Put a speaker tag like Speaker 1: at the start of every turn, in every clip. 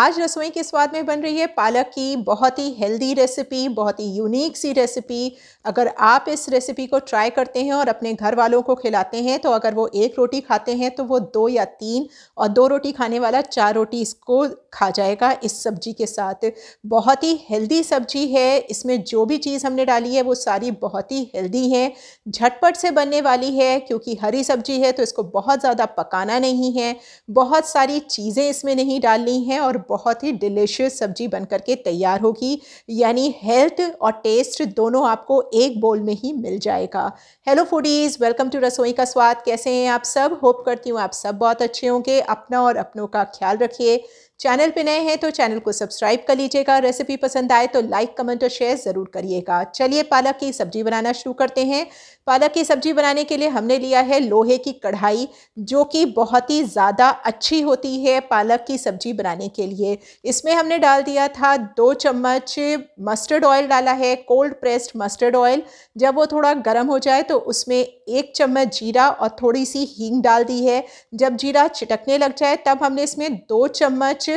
Speaker 1: आज रसोई के स्वाद में बन रही है पालक की बहुत ही हेल्दी रेसिपी बहुत ही यूनिक सी रेसिपी अगर आप इस रेसिपी को ट्राई करते हैं और अपने घर वालों को खिलाते हैं तो अगर वो एक रोटी खाते हैं तो वो दो या तीन और दो रोटी खाने वाला चार रोटी इसको खा जाएगा इस सब्जी के साथ बहुत ही हेल्दी सब्जी है इसमें जो भी चीज़ हमने डाली है वो सारी बहुत ही हेल्दी है झटपट से बनने वाली है क्योंकि हरी सब्जी है तो इसको बहुत ज़्यादा पकाना नहीं है बहुत सारी चीज़ें इसमें नहीं डालनी हैं और बहुत ही डिलिशियस सब्जी बन के तैयार होगी यानी हेल्थ और टेस्ट दोनों आपको एक बोल में ही मिल जाएगा हेलो फूडीज़ वेलकम टू रसोई का स्वाद कैसे हैं आप सब होप करती हूँ आप सब बहुत अच्छे होंगे अपना और अपनों का ख्याल रखिए चैनल पे नए हैं तो चैनल को सब्सक्राइब कर लीजिएगा रेसिपी पसंद आए तो लाइक कमेंट और शेयर ज़रूर करिएगा चलिए पालक की सब्ज़ी बनाना शुरू करते हैं पालक की सब्ज़ी बनाने के लिए हमने लिया है लोहे की कढ़ाई जो कि बहुत ही ज़्यादा अच्छी होती है पालक की सब्ज़ी बनाने के लिए इसमें हमने डाल दिया था दो चम्मच मस्टर्ड ऑयल डाला है कोल्ड प्रेस्ड मस्टर्ड ऑयल जब वो थोड़ा गर्म हो जाए तो उसमें एक चम्मच जीरा और थोड़ी सी हींग डाल दी है जब जीरा चिटकने लग जाए तब हमने इसमें दो चम्मच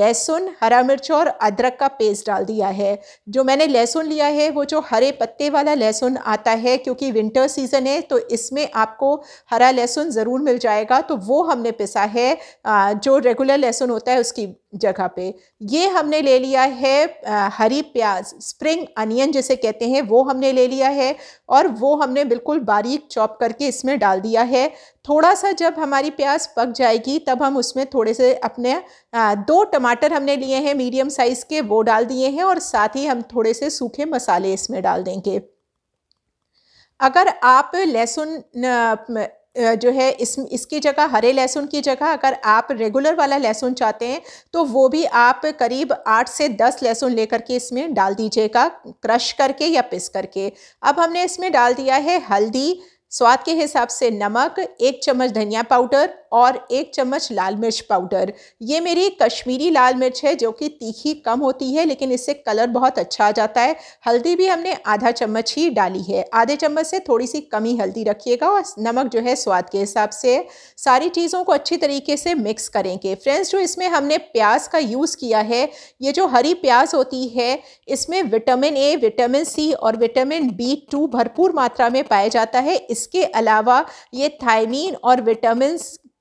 Speaker 1: लहसुन हरा मिर्च और अदरक का पेस्ट डाल दिया है जो मैंने लहसुन लिया है वो जो हरे पत्ते वाला लहसुन आता है क्योंकि विंटर सीज़न है तो इसमें आपको हरा लहसुन ज़रूर मिल जाएगा तो वो हमने पिसा है जो रेगुलर लहसुन होता है उसकी जगह पे ये हमने ले लिया है आ, हरी प्याज स्प्रिंग अनियन जिसे कहते हैं वो हमने ले लिया है और वो हमने बिल्कुल बारीक चॉप करके इसमें डाल दिया है थोड़ा सा जब हमारी प्याज पक जाएगी तब हम उसमें थोड़े से अपने आ, दो टमाटर हमने लिए हैं मीडियम साइज़ के वो डाल दिए हैं और साथ ही हम थोड़े से सूखे मसाले इसमें डाल देंगे अगर आप लहसुन जो है इस इसकी जगह हरे लहसुन की जगह अगर आप रेगुलर वाला लहसुन चाहते हैं तो वो भी आप करीब आठ से दस लहसुन लेकर के इसमें डाल दीजिएगा क्रश करके या पिस करके अब हमने इसमें डाल दिया है हल्दी स्वाद के हिसाब से नमक एक चम्मच धनिया पाउडर और एक चम्मच लाल मिर्च पाउडर ये मेरी कश्मीरी लाल मिर्च है जो कि तीखी कम होती है लेकिन इससे कलर बहुत अच्छा आ जाता है हल्दी भी हमने आधा चम्मच ही डाली है आधे चम्मच से थोड़ी सी कमी हल्दी रखिएगा और नमक जो है स्वाद के हिसाब से सारी चीज़ों को अच्छी तरीके से मिक्स करेंगे फ्रेंड्स जो इसमें हमने प्याज का यूज़ किया है ये जो हरी प्याज होती है इसमें विटामिन ए विटामिन सी और विटामिन बी टू भरपूर मात्रा में पाया जाता है इसके अलावा ये थायमीन और विटामिन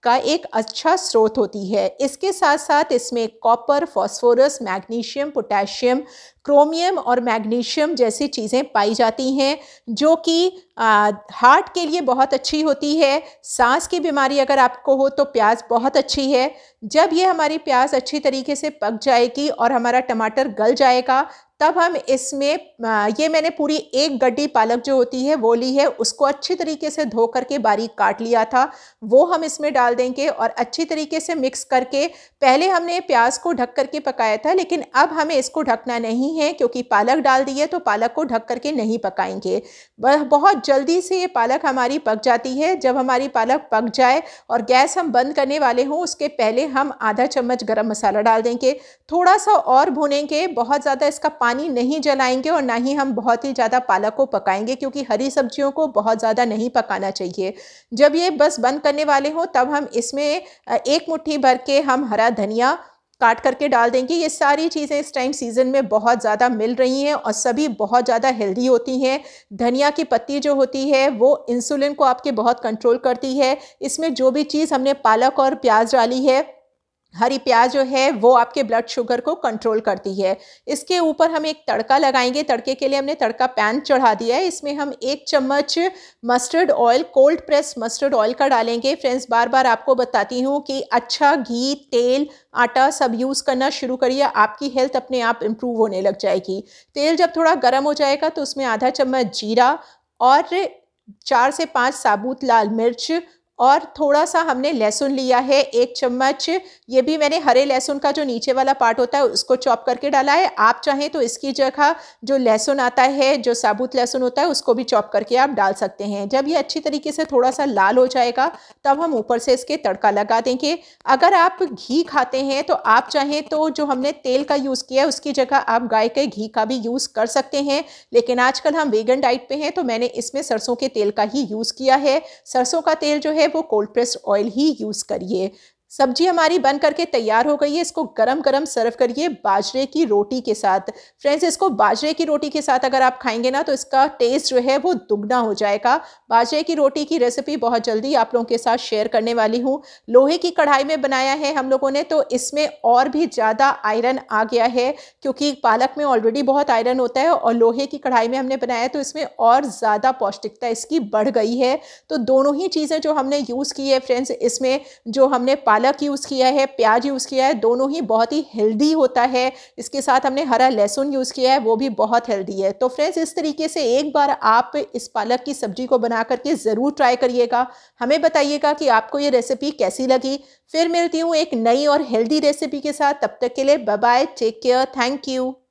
Speaker 1: का एक अच्छा स्रोत होती है इसके साथ साथ इसमें copper phosphorus magnesium potassium chromium और मैग्नीशियम जैसी चीज़ें पाई जाती हैं जो कि हार्ट के लिए बहुत अच्छी होती है सांस की बीमारी अगर आपको हो तो प्याज बहुत अच्छी है जब ये हमारी प्याज अच्छी तरीके से पक जाएगी और हमारा टमाटर गल जाएगा तब हम इसमें ये मैंने पूरी एक गड्डी पालक जो होती है वो ली है उसको अच्छी तरीके से धो करके बारीक काट लिया था वो हम इसमें डाल देंगे और अच्छी तरीके से मिक्स करके पहले हमने प्याज को ढक करके पकाया था लेकिन अब हमें इसको ढकना नहीं है क्योंकि पालक डाल दी है तो पालक को ढक करके नहीं पकाएंगे बहुत जल्दी से ये पालक हमारी पक जाती है जब हमारी पालक पक जाए और गैस हम बंद करने वाले हों उसके पहले हम आधा चम्मच गर्म मसाला डाल देंगे थोड़ा सा और भुनेंगे बहुत ज़्यादा इसका पानी नहीं जलाएंगे और ना ही हम बहुत ही ज़्यादा पालक को पकाएंगे क्योंकि हरी सब्जियों को बहुत ज़्यादा नहीं पकाना चाहिए जब ये बस बंद करने वाले हों तब हम इसमें एक मुट्ठी भर के हम हरा धनिया काट करके डाल देंगे ये सारी चीज़ें इस टाइम सीज़न में बहुत ज़्यादा मिल रही हैं और सभी बहुत ज़्यादा हेल्दी होती हैं धनिया की पत्ती जो होती है वो इंसुलिन को आपके बहुत कंट्रोल करती है इसमें जो भी चीज़ हमने पालक और प्याज डाली है हरी प्याज जो है वो आपके ब्लड शुगर को कंट्रोल करती है इसके ऊपर हम एक तड़का लगाएंगे तड़के के लिए हमने तड़का पैन चढ़ा दिया है इसमें हम एक चम्मच mustard oil cold press mustard oil का डालेंगे फ्रेंड्स बार बार आपको बताती हूँ कि अच्छा घी तेल आटा सब यूज़ करना शुरू करिए आपकी हेल्थ अपने आप इम्प्रूव होने लग जाएगी तेल जब थोड़ा गर्म हो जाएगा तो उसमें आधा चम्मच जीरा और चार से पाँच साबुत लाल मिर्च और थोड़ा सा हमने लहसुन लिया है एक चम्मच ये भी मैंने हरे लहसुन का जो नीचे वाला पार्ट होता है उसको चॉप करके डाला है आप चाहें तो इसकी जगह जो लहसुन आता है जो साबुत लहसुन होता है उसको भी चॉप करके आप डाल सकते हैं जब ये अच्छी तरीके से थोड़ा सा लाल हो जाएगा तब हम ऊपर से इसके तड़का लगा देंगे अगर आप घी खाते हैं तो आप चाहें तो जो हमने तेल का यूज़ किया है उसकी जगह आप गाय के घी का भी यूज़ कर सकते हैं लेकिन आजकल हम वेगन डाइट पर हैं तो मैंने इसमें सरसों के तेल का ही यूज़ किया है सरसों का तेल जो है वो कोल्ड प्रेस ऑयल ही यूज़ करिए सब्जी हमारी बन करके तैयार हो गई है इसको गरम गरम सर्व करिए बाजरे की रोटी के साथ फ्रेंड्स इसको बाजरे की रोटी के साथ अगर आप खाएंगे ना तो इसका टेस्ट जो है वो दुगना हो जाएगा बाजरे की रोटी की रेसिपी बहुत जल्दी आप लोगों के साथ शेयर करने वाली हूँ लोहे की कढ़ाई में बनाया है हम लोगों ने तो इसमें और भी ज़्यादा आयरन आ गया है क्योंकि पालक में ऑलरेडी बहुत आयरन होता है और लोहे की कढ़ाई में हमने बनाया तो इसमें और ज़्यादा पौष्टिकता इसकी बढ़ गई है तो दोनों ही चीज़ें जो हमने यूज़ की है फ्रेंड्स इसमें जो हमने पालक यूज़ किया है प्याज यूज़ किया है दोनों ही बहुत ही हेल्दी होता है इसके साथ हमने हरा लहसुन यूज़ किया है वो भी बहुत हेल्दी है तो फ्रेंड्स इस तरीके से एक बार आप इस पालक की सब्जी को बना करके ज़रूर ट्राई करिएगा हमें बताइएगा कि आपको ये रेसिपी कैसी लगी फिर मिलती हूँ एक नई और हेल्दी रेसिपी के साथ तब तक के लिए bye take care thank you